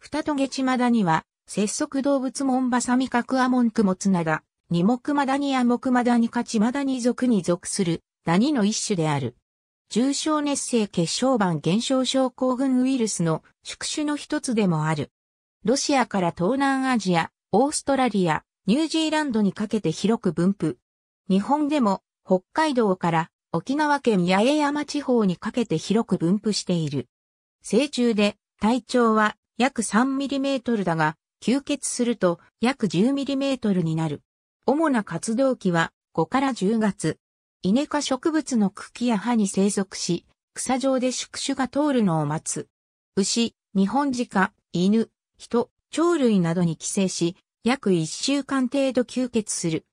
二トゲチマダには、節足動物ンバサミカクアモンクモツナダ、ニモクマダニアモクマダニカチマダニ属に属する、ダニの一種である。重症熱性血小板減少症候群ウイルスの宿主の一つでもある。ロシアから東南アジア、オーストラリア、ニュージーランドにかけて広く分布。日本でも北海道から沖縄県八重山地方にかけて広く分布している。成虫で体長は約 3mm だが、吸血すると約 10mm になる。主な活動期は5から10月。イネ科植物の茎や葉に生息し、草上で宿主が通るのを待つ。牛、日本鹿、犬、人、鳥類などに寄生し、約1週間程度吸血する。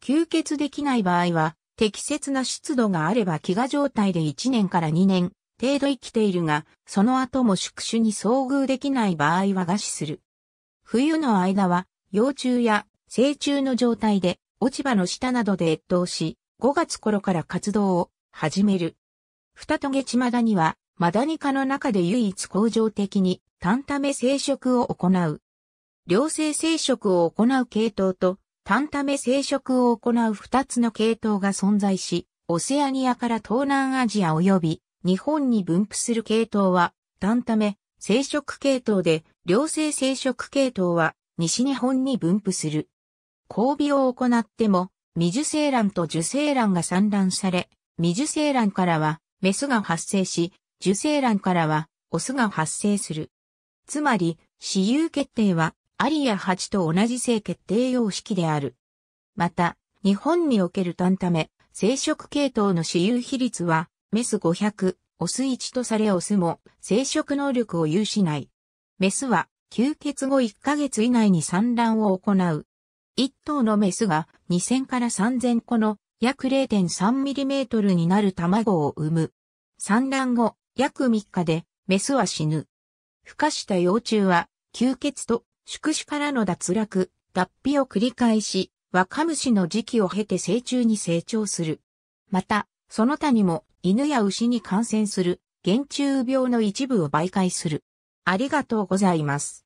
吸血できない場合は、適切な湿度があれば飢餓状態で1年から2年、程度生きているが、その後も宿主に遭遇できない場合は餓死する。冬の間は、幼虫や成虫の状態で、落ち葉の下などで越冬し、5月頃から活動を始める。ふたトゲチマダには、マダニ科の中で唯一恒常的に、タンタメ生殖を行う。両性生殖を行う系統と、タンタメ生殖を行う二つの系統が存在し、オセアニアから東南アジア及び日本に分布する系統は、単ため、生殖系統で、両性生殖系統は、西日本に分布する。交尾を行っても、未受精卵と受精卵が産卵され、未受精卵からは、メスが発生し、受精卵からは、オスが発生する。つまり、私有決定は、アリやハチと同じ性決定様式である。また、日本における単ため、生殖系統の私有比率は、メス500、オス1とされオスも生殖能力を有しない。メスは吸血後1ヶ月以内に産卵を行う。1頭のメスが2000から3000個の約 0.3mm になる卵を産む。産卵後約3日でメスは死ぬ。孵化した幼虫は吸血と宿主からの脱落、脱皮を繰り返し、若虫の時期を経て成虫に成長する。また、その他にも犬や牛に感染する、原虫病の一部を媒介する。ありがとうございます。